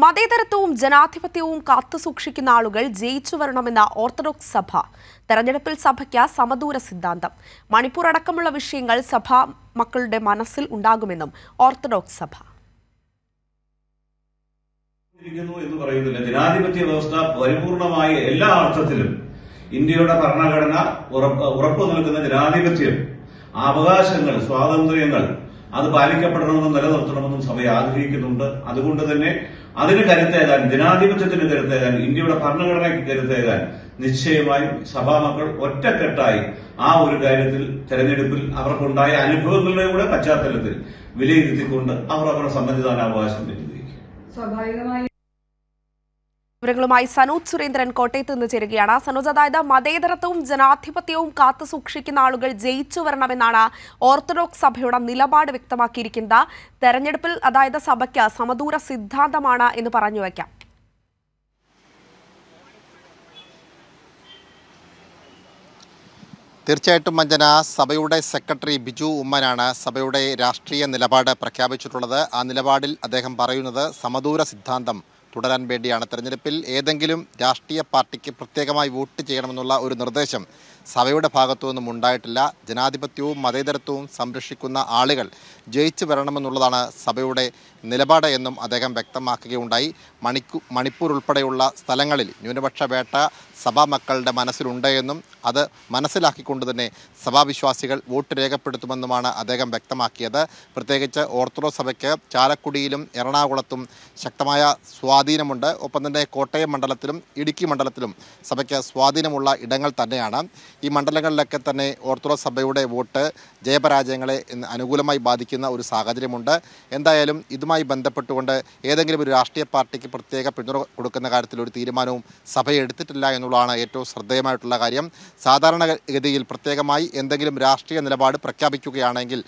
മതേതരത്വവും ജനാധിപത്യവും കാത്തുസൂക്ഷിക്കുന്ന ആളുകൾ ജയിച്ചു വരണമെന്ന ഓർത്തഡോക്സ് സഭ തെരഞ്ഞെടുപ്പിൽ സഭയ്ക്ക് സമദൂര സിദ്ധാന്തം മണിപ്പൂർ അടക്കമുള്ള വിഷയങ്ങൾ സഭ മക്കളുടെ മനസ്സിൽ ഉണ്ടാകുമെന്നും ഓർത്തഡോക്സ് സഭ എന്ന് ജനാധിപത്യ വ്യവസ്ഥ പരിപൂർണമായ എല്ലാ അർത്ഥത്തിലും ഇന്ത്യയുടെ ഭരണഘടന ഉറപ്പു നൽകുന്ന ജനാധിപത്യം അവകാശങ്ങൾ സ്വാതന്ത്ര്യങ്ങൾ അത് പാലിക്കപ്പെടണമെന്നും നിലനിർത്തണമെന്നും സഭ ആഗ്രഹിക്കുന്നുണ്ട് അതുകൊണ്ട് തന്നെ അതിന് കരുത്തേതാൻ ജനാധിപത്യത്തിന് കരുത്തേതാൻ ഇന്ത്യയുടെ ഭരണഘടനയ്ക്ക് കരുത്തേതാൻ നിശ്ചയമായും സഭാമക്കൾ ഒറ്റക്കെട്ടായി ആ ഒരു കാര്യത്തിൽ തെരഞ്ഞെടുപ്പിൽ അവർക്കുണ്ടായ അനുഭവങ്ങളുടെ കൂടെ പശ്ചാത്തലത്തിൽ വിലയിരുത്തിക്കൊണ്ട് അവർ അവരുടെ സമ്മതിദാനാവകാശം വിനിയോഗിക്കും സ്വാഭാവികമായി വിവരങ്ങളുമായി സനോജ് സുരേന്ദ്രൻ കോട്ടയത്ത് നിന്ന് ചേരുകയാണ് സനോജ് അതായത് മതേതരത്വവും ജനാധിപത്യവും കാത്തു സൂക്ഷിക്കുന്ന ആളുകൾ ജയിച്ചു വരണമെന്നാണ് ഓർത്തഡോക്സ് സഭയുടെ നിലപാട് വ്യക്തമാക്കിയിരിക്കുന്നത് തെരഞ്ഞെടുപ്പിൽ അതായത് സഭയ്ക്ക് സമദൂര സിദ്ധാന്തമാണ് എന്ന് പറഞ്ഞു വയ്ക്കാം തീർച്ചയായിട്ടും മഞ്ജന സഭയുടെ സെക്രട്ടറി ബിജു ഉമ്മനാണ് സഭയുടെ രാഷ്ട്രീയ നിലപാട് പ്രഖ്യാപിച്ചിട്ടുള്ളത് ആ നിലപാടിൽ അദ്ദേഹം പറയുന്നത് സമദൂര സിദ്ധാന്തം തുടരാൻ വേണ്ടിയാണ് തെരഞ്ഞെടുപ്പിൽ ഏതെങ്കിലും രാഷ്ട്രീയ പാർട്ടിക്ക് പ്രത്യേകമായി വോട്ട് ചെയ്യണമെന്നുള്ള ഒരു നിർദ്ദേശം സഭയുടെ ഭാഗത്തു നിന്നും ഉണ്ടായിട്ടില്ല ജനാധിപത്യവും മതേതരത്വവും സംരക്ഷിക്കുന്ന ആളുകൾ ജയിച്ചു വരണമെന്നുള്ളതാണ് സഭയുടെ നിലപാട് എന്നും അദ്ദേഹം വ്യക്തമാക്കുകയുണ്ടായി മണിക്കു മണിപ്പൂർ ഉൾപ്പെടെയുള്ള സ്ഥലങ്ങളിൽ ന്യൂനപക്ഷ വേട്ട സഭാ മക്കളുടെ മനസ്സിലുണ്ട് എന്നും അത് മനസ്സിലാക്കിക്കൊണ്ട് തന്നെ സഭാവിശ്വാസികൾ വോട്ട് രേഖപ്പെടുത്തുമെന്നുമാണ് അദ്ദേഹം വ്യക്തമാക്കിയത് പ്രത്യേകിച്ച് ഓർത്തഡോക്സ് സഭയ്ക്ക് ചാലക്കുടിയിലും എറണാകുളത്തും ശക്തമായ സ്വാധീനമുണ്ട് ഒപ്പം തന്നെ കോട്ടയം മണ്ഡലത്തിലും ഇടുക്കി മണ്ഡലത്തിലും സഭയ്ക്ക് സ്വാധീനമുള്ള ഇടങ്ങൾ തന്നെയാണ് ഈ മണ്ഡലങ്ങളിലൊക്കെ തന്നെ ഓർത്തഡോക്സ് സഭയുടെ വോട്ട് ജയപരാജയങ്ങളെ അനുകൂലമായി ബാധിക്കുന്ന ഒരു സാഹചര്യമുണ്ട് എന്തായാലും ഇതുമായി ബന്ധപ്പെട്ടുകൊണ്ട് ഏതെങ്കിലും ഒരു രാഷ്ട്രീയ പാർട്ടിക്ക് പ്രത്യേക പിന്തുണ കൊടുക്കുന്ന കാര്യത്തിൽ ഒരു തീരുമാനവും സഭ എടുത്തിട്ടില്ല എന്നുള്ളതാണ് ഏറ്റവും ശ്രദ്ധേയമായിട്ടുള്ള കാര്യം സാധാരണഗതിയിൽ പ്രത്യേകമായി എന്തെങ്കിലും രാഷ്ട്രീയ നിലപാട് പ്രഖ്യാപിക്കുകയാണെങ്കിൽ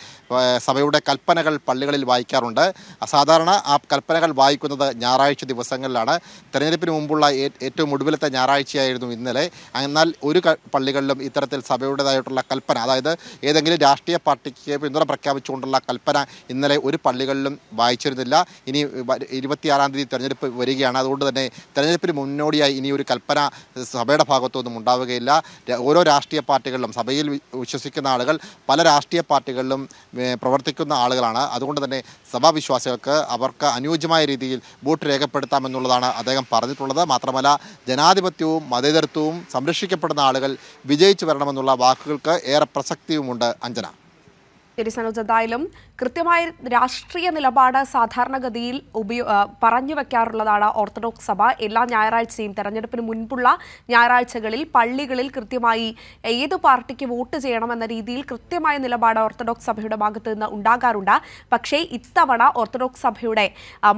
സഭയുടെ കൽപ്പനകൾ പള്ളികളിൽ വായിക്കാറുണ്ട് സാധാരണ ആ കൽപ്പനകൾ വായിക്കുന്നത് ഞായറാഴ്ച ദിവസങ്ങളിലാണ് തെരഞ്ഞെടുപ്പിന് മുമ്പുള്ള ഏറ്റവും ഒടുവിലത്തെ ഞായറാഴ്ചയായിരുന്നു ഇന്നലെ എന്നാൽ ഒരു പള്ളികളിലും ഇത്തരത്തിൽ സഭയുടേതായിട്ടുള്ള കൽപ്പന അതായത് ഏതെങ്കിലും രാഷ്ട്രീയ പാർട്ടിക്ക് പിന്തുണ പ്രഖ്യാപിച്ചുകൊണ്ടുള്ള കൽപ്പന ഇന്നലെ ഒരു പള്ളികളിലും വായിച്ചിരുന്നില്ല ഇനി ഇരുപത്തിയാറാം തീയതി തെരഞ്ഞെടുപ്പ് വരികയാണ് അതുകൊണ്ട് തന്നെ തെരഞ്ഞെടുപ്പിന് മുന്നോടിയായി ഇനി ഒരു കൽപ്പന സഭയുടെ ഭാഗത്തുനിന്നും ഉണ്ടാവുകയില്ല ഓരോ രാഷ്ട്രീയ പാർട്ടികളിലും സഭയിൽ വിശ്വസിക്കുന്ന ആളുകൾ പല രാഷ്ട്രീയ പാർട്ടികളിലും പ്രവർത്തിക്കുന്ന ആളുകളാണ് അതുകൊണ്ട് തന്നെ സഭാവിശ്വാസികൾക്ക് അവർക്ക് അനുയോജ്യമായ രീതിയിൽ വോട്ട് രേഖപ്പെടുത്താമെന്നുള്ളതാണ് അദ്ദേഹം പറഞ്ഞിട്ടുള്ളത് മാത്രമല്ല ജനാധിപത്യവും മതേതരത്വവും സംരക്ഷിക്കപ്പെടുന്ന ആളുകൾ വിജയിച്ചു വരണമെന്നുള്ള വാക്കുകൾക്ക് ഏറെ പ്രസക്തിയുമുണ്ട് അഞ്ജന തിരിസ് എന്തായാലും കൃത്യമായ രാഷ്ട്രീയ നിലപാട് സാധാരണഗതിയിൽ ഉപയോ പറഞ്ഞു വെക്കാറുള്ളതാണ് ഓർത്തഡോക്സ് സഭ എല്ലാ ഞായറാഴ്ചയും തെരഞ്ഞെടുപ്പിന് മുൻപുള്ള ഞായറാഴ്ചകളിൽ പള്ളികളിൽ കൃത്യമായി ഏത് പാർട്ടിക്ക് വോട്ട് ചെയ്യണമെന്ന രീതിയിൽ കൃത്യമായ നിലപാട് ഓർത്തഡോക്സ് സഭയുടെ ഭാഗത്ത് നിന്ന് ഉണ്ടാകാറുണ്ട് പക്ഷേ ഇത്തവണ ഓർത്തഡോക്സ് സഭയുടെ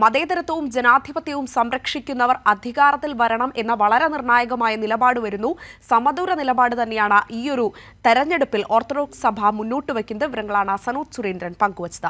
മതേതരത്വവും ജനാധിപത്യവും സംരക്ഷിക്കുന്നവർ അധികാരത്തിൽ വരണം എന്ന വളരെ നിർണായകമായ നിലപാട് വരുന്നു സമദൂര നിലപാട് തന്നെയാണ് ഈയൊരു തെരഞ്ഞെടുപ്പിൽ ഓർത്തഡോക്സ് സഭ മുന്നോട്ട് വയ്ക്കുന്നത് വിവരങ്ങളാണ് കാണാൻ സനോജ് സുരേന്ദ്രൻ പങ്കുവച്ചത്